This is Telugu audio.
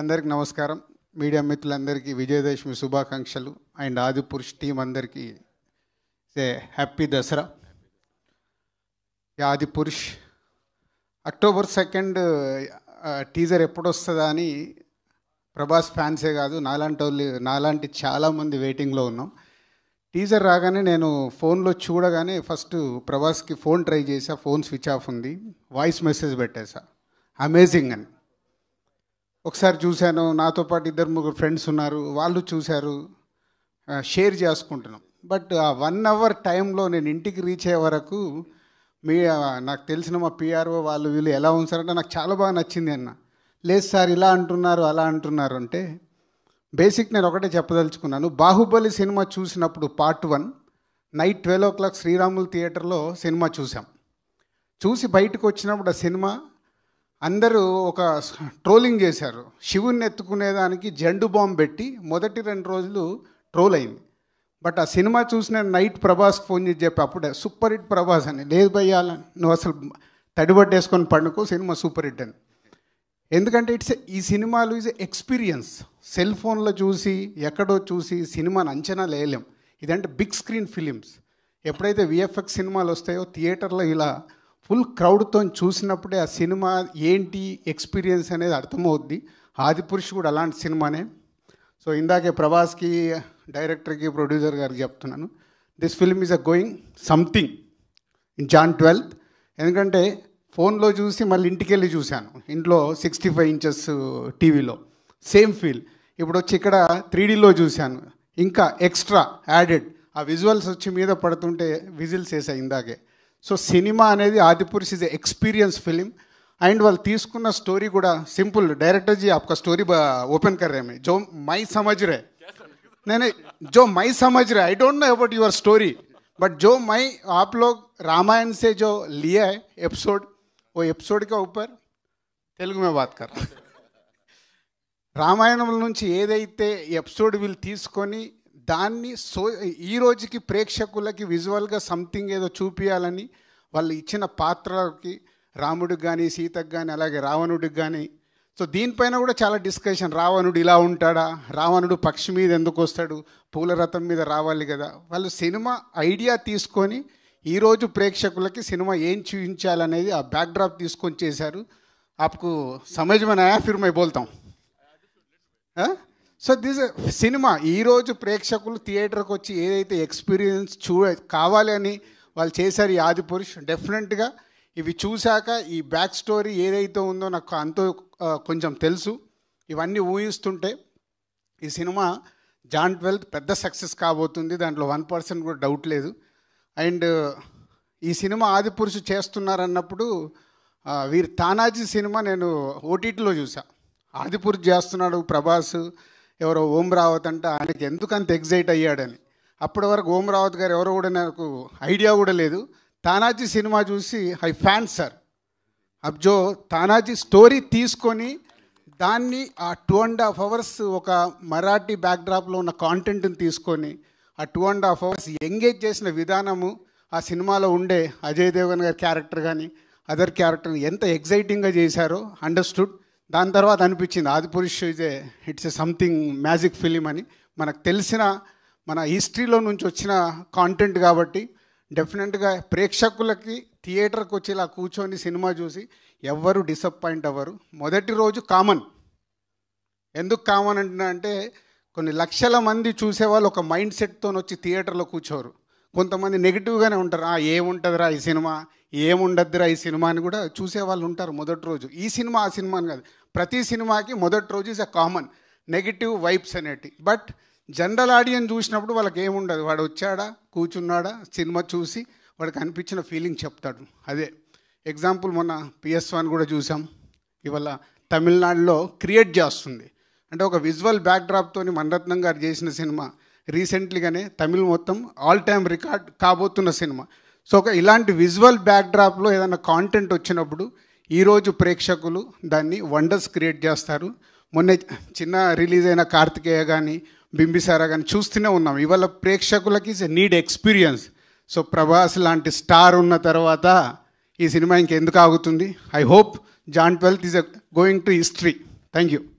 అందరికి నమస్కారం మీడియా మిత్రులందరికీ విజయదశమి శుభాకాంక్షలు అండ్ ఆదిపురుష్ టీం అందరికీ say happy Dasara Adipurush October second teaser ఎప్పుడు వస్తుందా అని ప్రభాస్ ఫ్యాన్సే కాదు నాలాంటి వాళ్ళు నాలాంటి చాలామంది వెయిటింగ్లో ఉన్నాం టీజర్ రాగానే నేను ఫోన్లో చూడగానే ఫస్ట్ ప్రభాస్కి ఫోన్ ట్రై చేసా ఫోన్ స్విచ్ ఆఫ్ ఉంది వాయిస్ మెసేజ్ పెట్టేసా అమేజింగ్ అని ఒకసారి చూశాను నాతో పాటు ఇద్దరు ముగ్గురు ఫ్రెండ్స్ ఉన్నారు వాళ్ళు చూశారు షేర్ చేసుకుంటున్నాం బట్ ఆ వన్ అవర్ టైంలో నేను ఇంటికి రీచ్ అయ్యే వరకు మీ నాకు తెలిసిన మా పిఆర్ఓ వాళ్ళు వీళ్ళు ఎలా ఉంచారంటే నాకు చాలా బాగా నచ్చింది అన్న లేదు సార్ ఇలా అంటున్నారు అలా అంటున్నారు అంటే బేసిక్ నేను ఒకటే చెప్పదలుచుకున్నాను బాహుబలి సినిమా చూసినప్పుడు part one night twelve o'clock Sriramulu థియేటర్లో సినిమా చూసాం చూసి బయటకు వచ్చినప్పుడు ఆ సినిమా అందరూ ఒక ట్రోలింగ్ చేశారు శివుణ్ణి ఎత్తుకునేదానికి జెండు బాంబు పెట్టి మొదటి రెండు రోజులు ట్రోల్ అయింది బట్ ఆ సినిమా చూసిన నైట్ ప్రభాస్ ఫోన్ చేసి చెప్పి అప్పుడే సూపర్ హిట్ ప్రభాస్ అని లేదు భయ్యాల నువ్వు అసలు తడిబడ్డేసుకొని పండుకో సినిమా సూపర్ హిట్ అని ఎందుకంటే ఇట్స్ ఈ సినిమాలు ఈజ్ ఎక్స్పీరియన్స్ సెల్ ఫోన్లో చూసి ఎక్కడో చూసి సినిమాను అంచనా లేయలేం ఇదంటే బిగ్ స్క్రీన్ ఫిలిమ్స్ ఎప్పుడైతే విఎఫ్ఎక్స్ సినిమాలు వస్తాయో థియేటర్లో ఇలా ఫుల్ క్రౌడ్తో చూసినప్పుడే ఆ సినిమా ఏంటి ఎక్స్పీరియన్స్ అనేది అర్థమవుద్ది ఆదిపురుష్ కూడా అలాంటి సినిమానే సో ఇందాకే ప్రభాస్కి డైరెక్టర్కి ప్రొడ్యూసర్ గారికి చెప్తున్నాను this film is a going something in June twelfth ఎందుకంటే ఫోన్లో చూసి మళ్ళీ ఇంటికి వెళ్ళి చూశాను ఇంట్లో సిక్స్టీ ఫైవ్ ఇంచెస్ టీవీలో సేమ్ ఫీల్ ఇప్పుడు వచ్చి ఇక్కడ త్రీడీలో చూశాను ఇంకా ఎక్స్ట్రా యాడెడ్ ఆ విజువల్స్ వచ్చి మీద పడుతుంటే విజిల్స్ వేసాయి ఇందాకే సో సినిమా అనేది Adipurush is experience film and వాళ్ళు తీసుకున్న స్టోరీ కూడా సింపుల్ డైరెక్టర్ జీ ఆప్కా స్టోరీ ఓపెన్ కర్ రే జో మై సమజ్ రే నేను జో మై समझ रहे I don't know about your story but जो मैं आप लोग रामायण से जो लिया है एपिसोड वो एपिसोड के ऊपर తెలుగు మే బాత్ కర్ రామాయణం నుంచి ఏదైతే ఎపిసోడ్ వీళ్ళు తీసుకొని దాన్ని సో ఈ రోజుకి ప్రేక్షకులకి విజువల్గా సంథింగ్ ఏదో చూపించాలని వాళ్ళు ఇచ్చిన పాత్రకి రాముడికి కానీ సీతకు కానీ అలాగే రావణుడికి కానీ సో దీనిపైన కూడా చాలా డిస్కషన్ రావణుడు ఇలా ఉంటాడా రావణుడు పక్షి మీద ఎందుకు వస్తాడు పూల రథం మీద రావాలి కదా వాళ్ళు సినిమా ఐడియా తీసుకొని ఈరోజు ప్రేక్షకులకి సినిమా ఏం చూపించాలనేది ఆ బ్యాక్డ్రాప్ తీసుకొని చేశారు ఆపుకు సమజమైన ఫిర్మై బోల్తాం సో దిస్ సినిమా ఈరోజు ప్రేక్షకులు థియేటర్కి వచ్చి ఏదైతే ఎక్స్పీరియన్స్ చూ కావాలి అని వాళ్ళు చేశారు ఈ ఆది పురుష్ డెఫినెట్గా ఇవి చూశాక ఈ బ్యాక్ స్టోరీ ఏదైతే ఉందో నాకు అంతో కొంచెం తెలుసు ఇవన్నీ ఊహిస్తుంటే ఈ సినిమా జాన్ ట్వెల్త్ పెద్ద సక్సెస్ కాబోతుంది దాంట్లో వన్ పర్సెంట్ కూడా డౌట్ లేదు అండ్ ఈ సినిమా ఆది పురుషు చేస్తున్నారన్నప్పుడు వీరు తానాజీ సినిమా నేను ఓటీటీలో చూసా ఆదిపురుష్ చేస్తున్నాడు ప్రభాస్ ఎవరో ఓం రావత్ అంటే ఆయనకి ఎందుకు అంత ఎగ్జైట్ అయ్యాడని అప్పటి వరకు ఓం రావత్ గారు ఎవరో కూడా నాకు ఐడియా కూడా లేదు తానాజీ సినిమా చూసి ఐ ఫ్యాన్ సార్ అబ్జో తానాజీ స్టోరీ తీసుకొని దాన్ని ఆ టూ అండ్ హాఫ్ అవర్స్ ఒక మరాఠీ బ్యాక్డ్రాప్లో ఉన్న కాంటెంట్ని తీసుకొని ఆ two and half hours engage చేసిన విధానము ఆ సినిమాలో ఉండే అజయ్ దేవన్ గారి క్యారెక్టర్ కానీ అదర్ క్యారెక్టర్ ఎంత ఎగ్జైటింగ్గా చేశారో అండర్స్టూడ్ దాని తర్వాత అనిపించింది ఆదిపురుష్ ఇదే it's a something magic film అని మనకు తెలిసిన మన హిస్టరీలో నుంచి వచ్చిన కాంటెంట్ కాబట్టి డెఫినెట్గా ప్రేక్షకులకి థియేటర్కి వచ్చి ఇలా కూర్చొని సినిమా చూసి ఎవ్వరు డిసప్పాయింట్ అవ్వరు మొదటి రోజు కామన్ ఎందుకు కామన్ అంటే కొన్ని లక్షల మంది చూసేవాళ్ళు ఒక మైండ్ సెట్తో వచ్చి థియేటర్లో కూర్చోరు కొంతమంది నెగిటివ్గానే ఉంటారు ఆ ఏముంటుందిరా ఈ సినిమా ఏముండద్దురా ఈ సినిమాని కూడా చూసే వాళ్ళు ఉంటారు మొదటి రోజు ఈ సినిమా ఆ సినిమాని కాదు ప్రతి సినిమాకి మొదటి రోజు is a common negative vibes అనేటి బట్ జనరల్ ఆడియన్స్ చూసినప్పుడు వాళ్ళకి ఏముండదు వాడు వచ్చాడా కూర్చున్నాడా సినిమా చూసి వాడికి అనిపించిన ఫీలింగ్ చెప్తాడు అదే ఎగ్జాంపుల్ మొన్న పిఎస్ వన్ కూడా చూసాం ఇవాళ తమిళనాడులో క్రియేట్ చేస్తుంది అంటే ఒక విజువల్ బ్యాక్డ్రాప్తో మనరత్నం గారు చేసిన సినిమా రీసెంట్లీగానే తమిళ్ మొత్తం ఆల్ టైమ్ రికార్డ్ కాబోతున్న సినిమా సో ఒక ఇలాంటి విజువల్ బ్యాక్డ్రాప్లో ఏదైనా కాంటెంట్ వచ్చినప్పుడు ఈరోజు ప్రేక్షకులు దాన్ని వండర్స్ క్రియేట్ చేస్తారు మొన్న చిన్న రిలీజ్ అయిన కార్తికేయ కానీ బింబిసారా కానీ చూస్తూనే ఉన్నాం ఇవాళ ప్రేక్షకులకి నీడ్ ఎక్స్పీరియన్స్ సో ప్రభాస్ లాంటి స్టార్ ఉన్న తర్వాత ఈ సినిమా ఇంకెందుకు ఆగుతుంది I hope June twelfth is going to history thank you